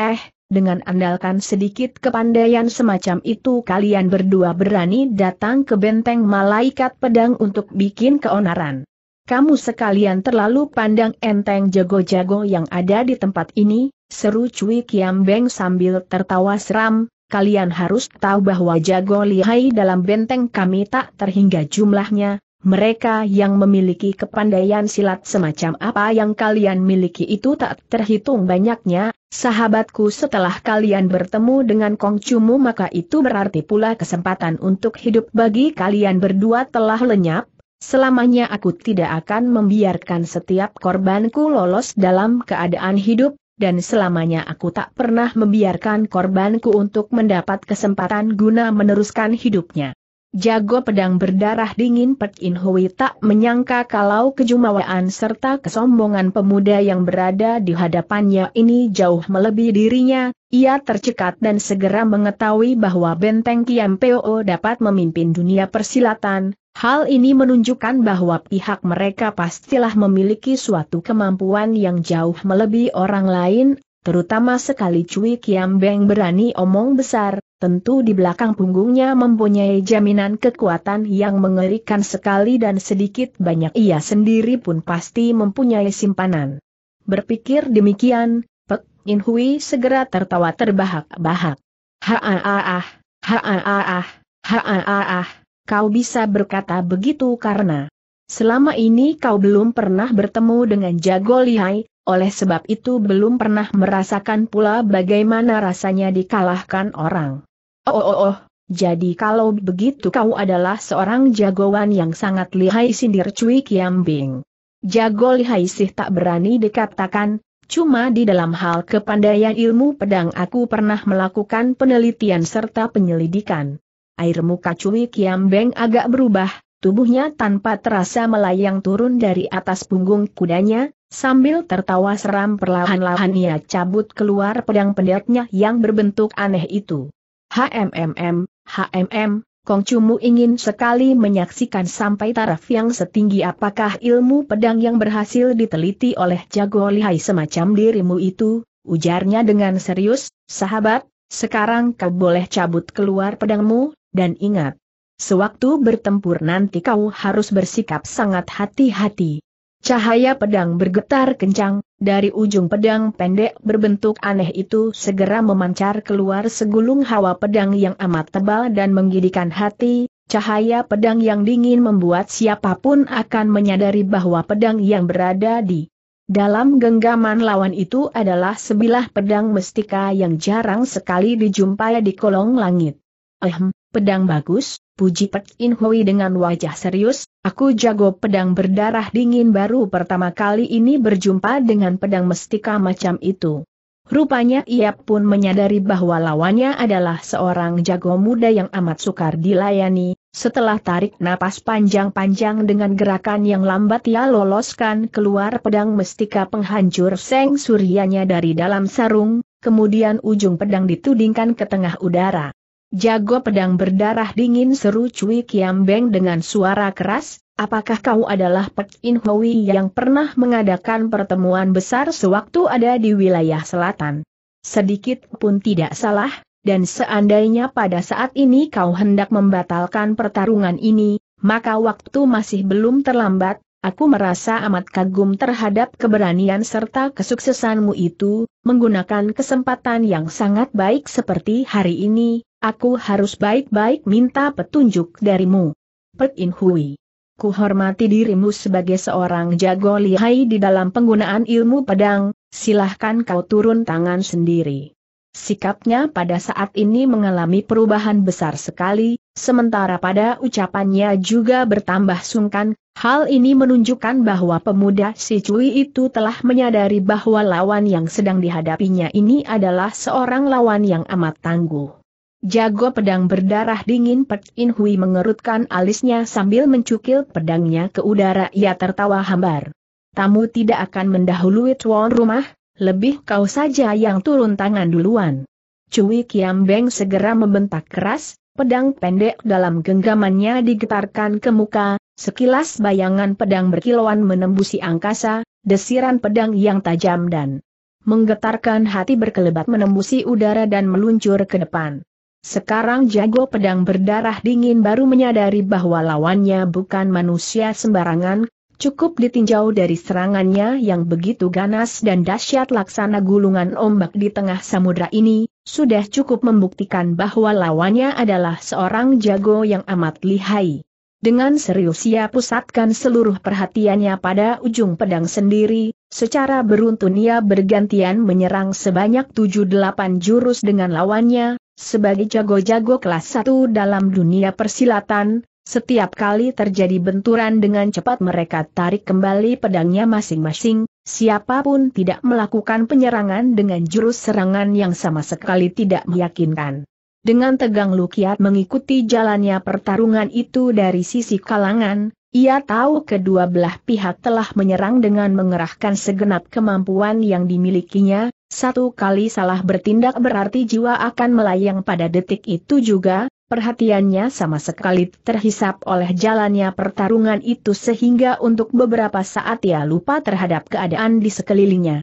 eh, dengan andalkan sedikit kepandaian semacam itu kalian berdua berani datang ke benteng malaikat pedang untuk bikin keonaran. Kamu sekalian terlalu pandang enteng jago-jago yang ada di tempat ini, seru Cui Kiambeng sambil tertawa seram, kalian harus tahu bahwa jago lihai dalam benteng kami tak terhingga jumlahnya, mereka yang memiliki kepandaian silat semacam apa yang kalian miliki itu tak terhitung banyaknya, sahabatku setelah kalian bertemu dengan Kongcumu maka itu berarti pula kesempatan untuk hidup bagi kalian berdua telah lenyap, selamanya aku tidak akan membiarkan setiap korbanku lolos dalam keadaan hidup, dan selamanya aku tak pernah membiarkan korbanku untuk mendapat kesempatan guna meneruskan hidupnya. Jago pedang berdarah dingin Pek In Hui tak menyangka kalau kejumawaan serta kesombongan pemuda yang berada di hadapannya ini jauh melebihi dirinya, ia tercekat dan segera mengetahui bahwa benteng Kiam Po dapat memimpin dunia persilatan, Hal ini menunjukkan bahwa pihak mereka pastilah memiliki suatu kemampuan yang jauh melebihi orang lain, terutama sekali Cui Kiam Beng berani omong besar, tentu di belakang punggungnya mempunyai jaminan kekuatan yang mengerikan sekali dan sedikit banyak ia sendiri pun pasti mempunyai simpanan. Berpikir demikian, Pek In Hui segera tertawa terbahak-bahak. Ha-ah-ah, ha-ah-ah, ha-ah-ah kau bisa berkata begitu karena selama ini kau belum pernah bertemu dengan jago lihai, oleh sebab itu belum pernah merasakan pula bagaimana rasanya dikalahkan orang. Oh oh oh, oh. jadi kalau begitu kau adalah seorang jagoan yang sangat lihai sindir Cui Kiambing. Jago lihai sih tak berani dikatakan, cuma di dalam hal kepandaian ilmu pedang aku pernah melakukan penelitian serta penyelidikan air muka Cui Beng agak berubah, tubuhnya tanpa terasa melayang turun dari atas punggung kudanya, sambil tertawa seram perlahan-lahan ia cabut keluar pedang pendeknya yang berbentuk aneh itu. HMMM, HMM, Kong Cumu ingin sekali menyaksikan sampai taraf yang setinggi apakah ilmu pedang yang berhasil diteliti oleh jago lihai semacam dirimu itu, ujarnya dengan serius, sahabat, sekarang kau boleh cabut keluar pedangmu, dan ingat, sewaktu bertempur nanti kau harus bersikap sangat hati-hati. Cahaya pedang bergetar kencang, dari ujung pedang pendek berbentuk aneh itu segera memancar keluar segulung hawa pedang yang amat tebal dan menggidikan hati, cahaya pedang yang dingin membuat siapapun akan menyadari bahwa pedang yang berada di dalam genggaman lawan itu adalah sebilah pedang mestika yang jarang sekali dijumpai di kolong langit. Ehem. Pedang bagus, puji Pek In Hui dengan wajah serius, aku jago pedang berdarah dingin baru pertama kali ini berjumpa dengan pedang mestika macam itu. Rupanya ia pun menyadari bahwa lawannya adalah seorang jago muda yang amat sukar dilayani, setelah tarik napas panjang-panjang dengan gerakan yang lambat ia loloskan keluar pedang mestika penghancur seng suryanya dari dalam sarung, kemudian ujung pedang ditudingkan ke tengah udara. Jago pedang berdarah dingin seru Cui Kiam Beng dengan suara keras, apakah kau adalah Pek In Hui yang pernah mengadakan pertemuan besar sewaktu ada di wilayah selatan? Sedikit pun tidak salah, dan seandainya pada saat ini kau hendak membatalkan pertarungan ini, maka waktu masih belum terlambat, Aku merasa amat kagum terhadap keberanian serta kesuksesanmu itu, menggunakan kesempatan yang sangat baik seperti hari ini, aku harus baik-baik minta petunjuk darimu. Pek In Hui. Ku hormati dirimu sebagai seorang jago lihai di dalam penggunaan ilmu pedang, silahkan kau turun tangan sendiri. Sikapnya pada saat ini mengalami perubahan besar sekali, sementara pada ucapannya juga bertambah sungkan, hal ini menunjukkan bahwa pemuda si Cui itu telah menyadari bahwa lawan yang sedang dihadapinya ini adalah seorang lawan yang amat tangguh. Jago pedang berdarah dingin Pek In Hui mengerutkan alisnya sambil mencukil pedangnya ke udara ia tertawa hambar. Tamu tidak akan mendahului tuan rumah, lebih kau saja yang turun tangan duluan. Cui Kiam Beng segera membentak keras, pedang pendek dalam genggamannya digetarkan ke muka, sekilas bayangan pedang berkilauan menembusi angkasa, desiran pedang yang tajam dan menggetarkan hati berkelebat menembusi udara dan meluncur ke depan. Sekarang jago pedang berdarah dingin baru menyadari bahwa lawannya bukan manusia sembarangan, cukup ditinjau dari serangannya yang begitu ganas dan dahsyat laksana gulungan ombak di tengah samudra ini, sudah cukup membuktikan bahwa lawannya adalah seorang jago yang amat lihai. Dengan serius ia pusatkan seluruh perhatiannya pada ujung pedang sendiri, secara beruntun ia bergantian menyerang sebanyak 7-8 jurus dengan lawannya, sebagai jago-jago kelas 1 dalam dunia persilatan, setiap kali terjadi benturan dengan cepat mereka tarik kembali pedangnya masing-masing, siapapun tidak melakukan penyerangan dengan jurus serangan yang sama sekali tidak meyakinkan. Dengan tegang Lukiat mengikuti jalannya pertarungan itu dari sisi kalangan, ia tahu kedua belah pihak telah menyerang dengan mengerahkan segenap kemampuan yang dimilikinya, satu kali salah bertindak berarti jiwa akan melayang pada detik itu juga, perhatiannya sama sekali terhisap oleh jalannya pertarungan itu sehingga untuk beberapa saat ia lupa terhadap keadaan di sekelilingnya.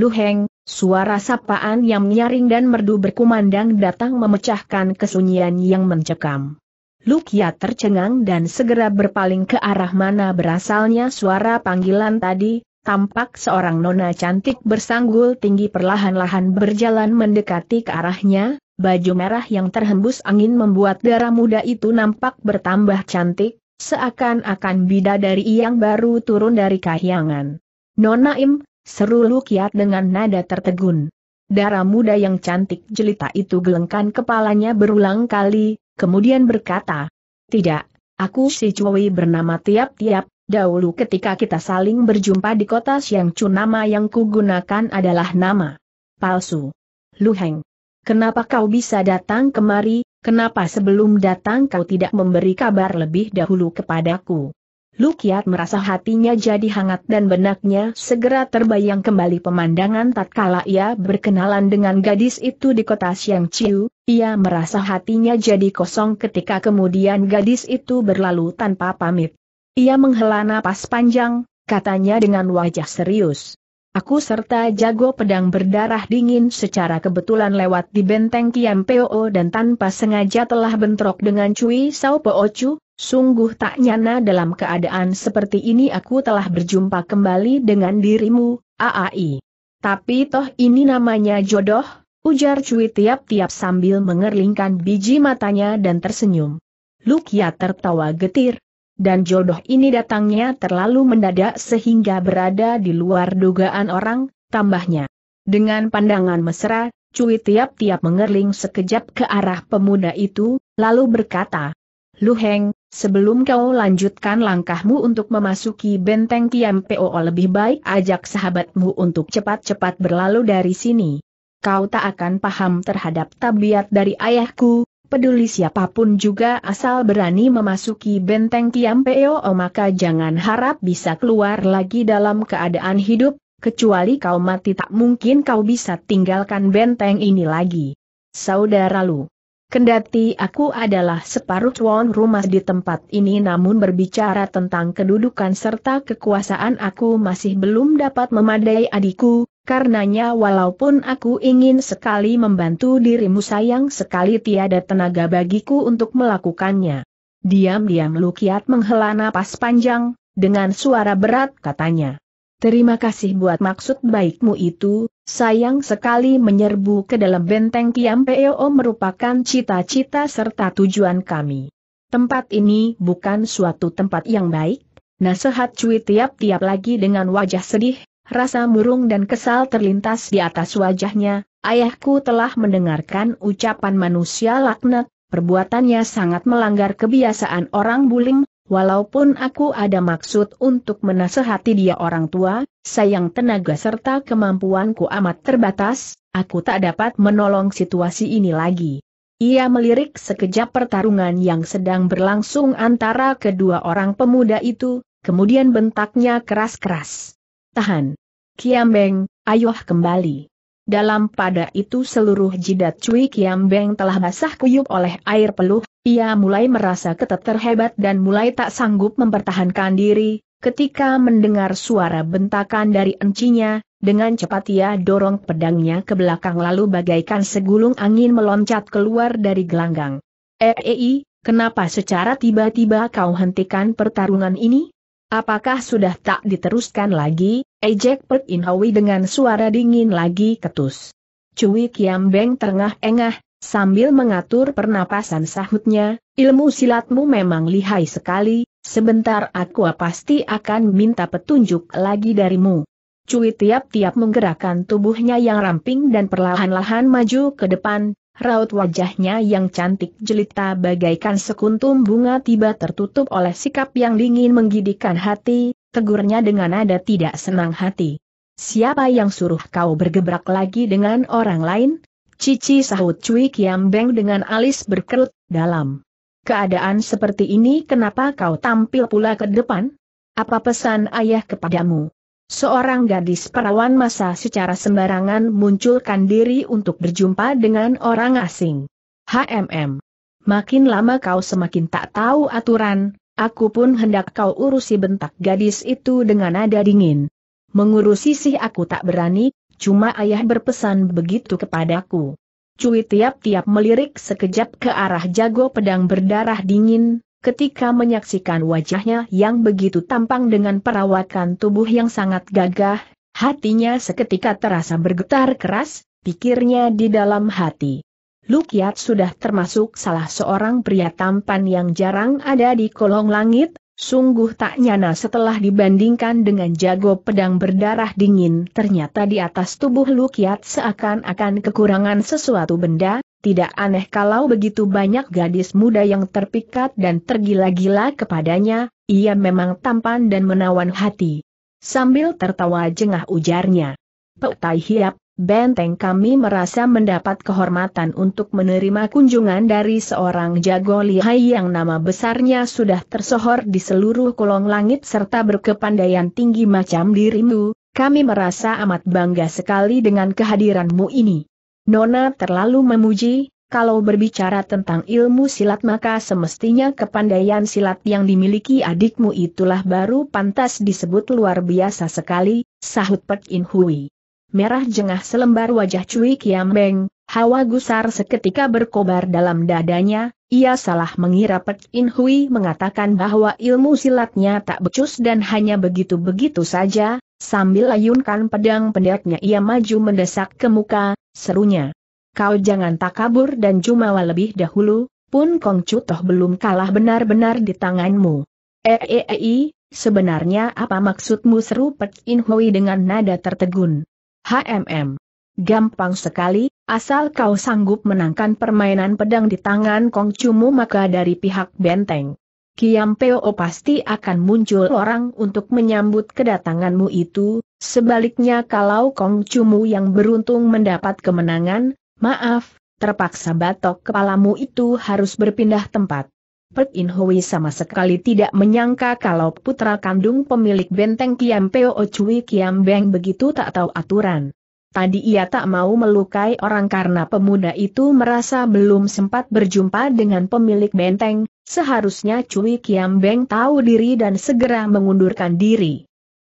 Luheng, suara sapaan yang menyaring dan merdu berkumandang datang memecahkan kesunyian yang mencekam. Lukia tercengang dan segera berpaling ke arah mana berasalnya suara panggilan tadi, tampak seorang nona cantik bersanggul tinggi perlahan-lahan berjalan mendekati ke arahnya, baju merah yang terhembus angin membuat darah muda itu nampak bertambah cantik, seakan-akan bidadari yang baru turun dari kahyangan. Nona Im, seru Lukiat dengan nada tertegun. Darah muda yang cantik jelita itu gelengkan kepalanya berulang kali, kemudian berkata, Tidak, aku si Cui bernama tiap-tiap, Dahulu ketika kita saling berjumpa di kota Chu nama yang kugunakan adalah nama palsu. Luheng. Kenapa kau bisa datang kemari, kenapa sebelum datang kau tidak memberi kabar lebih dahulu kepadaku? Lukiat merasa hatinya jadi hangat dan benaknya segera terbayang kembali pemandangan tatkala ia berkenalan dengan gadis itu di kota Siang Chiu, ia merasa hatinya jadi kosong ketika kemudian gadis itu berlalu tanpa pamit. Ia menghela napas panjang, katanya dengan wajah serius. Aku serta jago pedang berdarah dingin secara kebetulan lewat di benteng Kiam Po dan tanpa sengaja telah bentrok dengan Cui Sao Po Chu, sungguh tak nyana dalam keadaan seperti ini aku telah berjumpa kembali dengan dirimu, AAI. Tapi toh ini namanya jodoh, ujar Cui tiap-tiap sambil mengerlingkan biji matanya dan tersenyum. Lukia tertawa getir, dan jodoh ini datangnya terlalu mendadak sehingga berada di luar dugaan orang, tambahnya. Dengan pandangan mesra, Cui tiap-tiap mengerling sekejap ke arah pemuda itu, lalu berkata, Lu Heng, sebelum kau lanjutkan langkahmu untuk memasuki benteng Tiam POO lebih baik ajak sahabatmu untuk cepat-cepat berlalu dari sini. Kau tak akan paham terhadap tabiat dari ayahku, Peduli siapapun juga asal berani memasuki benteng Kiam Peo oh, maka jangan harap bisa keluar lagi dalam keadaan hidup, kecuali kau mati tak mungkin kau bisa tinggalkan benteng ini lagi. Saudara Lu Kendati aku adalah separuh tuan rumah di tempat ini namun berbicara tentang kedudukan serta kekuasaan aku masih belum dapat memadai adikku, karenanya walaupun aku ingin sekali membantu dirimu sayang sekali tiada tenaga bagiku untuk melakukannya. Diam-diam Lukiat menghela napas panjang, dengan suara berat katanya. Terima kasih buat maksud baikmu itu, Sayang sekali menyerbu ke dalam benteng Kiam Peo merupakan cita-cita serta tujuan kami. Tempat ini bukan suatu tempat yang baik, nasihat Cui tiap-tiap lagi dengan wajah sedih, rasa murung dan kesal terlintas di atas wajahnya, ayahku telah mendengarkan ucapan manusia laknat, perbuatannya sangat melanggar kebiasaan orang buling, Walaupun aku ada maksud untuk menasehati dia orang tua, sayang tenaga serta kemampuanku amat terbatas, aku tak dapat menolong situasi ini lagi. Ia melirik sekejap pertarungan yang sedang berlangsung antara kedua orang pemuda itu, kemudian bentaknya keras-keras. Tahan. Kiambeng, ayoh kembali. Dalam pada itu seluruh jidat Cui Kiambeng telah basah kuyup oleh air peluh, ia mulai merasa keteter terhebat dan mulai tak sanggup mempertahankan diri, Ketika mendengar suara bentakan dari encinya, dengan cepat ia dorong pedangnya ke belakang lalu bagaikan segulung angin meloncat keluar dari gelanggang. Eei, eh, eh, eh, kenapa secara tiba-tiba kau hentikan pertarungan ini? Apakah sudah tak diteruskan lagi? Ejek Pek Inhawi dengan suara dingin lagi ketus. Cui Kiam Beng terengah-engah, sambil mengatur pernapasan sahutnya, ilmu silatmu memang lihai sekali, Sebentar aku pasti akan minta petunjuk lagi darimu. Cui tiap-tiap menggerakkan tubuhnya yang ramping dan perlahan-lahan maju ke depan, raut wajahnya yang cantik jelita bagaikan sekuntum bunga tiba tertutup oleh sikap yang dingin menggigitkan hati, tegurnya dengan nada tidak senang hati. Siapa yang suruh kau bergebrak lagi dengan orang lain? Cici sahut Cui Kiam Beng dengan alis berkerut, dalam Keadaan seperti ini kenapa kau tampil pula ke depan? Apa pesan ayah kepadamu? Seorang gadis perawan masa secara sembarangan munculkan diri untuk berjumpa dengan orang asing. HMM. Makin lama kau semakin tak tahu aturan, aku pun hendak kau urusi bentak gadis itu dengan nada dingin. Mengurusi sih aku tak berani, cuma ayah berpesan begitu kepadaku. Cui tiap-tiap melirik sekejap ke arah jago pedang berdarah dingin, ketika menyaksikan wajahnya yang begitu tampang dengan perawakan tubuh yang sangat gagah, hatinya seketika terasa bergetar keras, pikirnya di dalam hati. Lukiat sudah termasuk salah seorang pria tampan yang jarang ada di kolong langit, Sungguh tak nyana setelah dibandingkan dengan jago pedang berdarah dingin, ternyata di atas tubuh Lukiat seakan-akan kekurangan sesuatu benda, tidak aneh kalau begitu banyak gadis muda yang terpikat dan tergila-gila kepadanya, ia memang tampan dan menawan hati. Sambil tertawa jengah ujarnya. Tai hiap, benteng kami merasa mendapat kehormatan untuk menerima kunjungan dari seorang jago lihai yang nama besarnya sudah tersohor di seluruh kolong langit serta berkepandaian tinggi macam dirimu, kami merasa amat bangga sekali dengan kehadiranmu ini. Nona terlalu memuji, kalau berbicara tentang ilmu silat maka semestinya kepandaian silat yang dimiliki adikmu itulah baru pantas disebut luar biasa sekali, sahut Pek In Hui merah jengah selembar wajah Cui Kiam Beng, hawa gusar seketika berkobar dalam dadanya, ia salah mengira Pek In Hui mengatakan bahwa ilmu silatnya tak becus dan hanya begitu-begitu saja, sambil ayunkan pedang pendeknya ia maju mendesak ke muka, serunya. Kau jangan tak kabur dan jumawa lebih dahulu, pun Kong toh belum kalah benar-benar di tanganmu. Eee, eh, eh, eh, sebenarnya apa maksudmu seru Pek In Hui dengan nada tertegun? HMM. Gampang sekali, asal kau sanggup menangkan permainan pedang di tangan Kong maka dari pihak benteng. Kiam Peo pasti akan muncul orang untuk menyambut kedatanganmu itu, sebaliknya kalau Kong yang beruntung mendapat kemenangan, maaf, terpaksa batok kepalamu itu harus berpindah tempat. Pek In Hui sama sekali tidak menyangka kalau putra kandung pemilik benteng Kiam Peo Cui Kiam Beng begitu tak tahu aturan. Tadi ia tak mau melukai orang karena pemuda itu merasa belum sempat berjumpa dengan pemilik benteng, seharusnya Cui Kiam Beng tahu diri dan segera mengundurkan diri.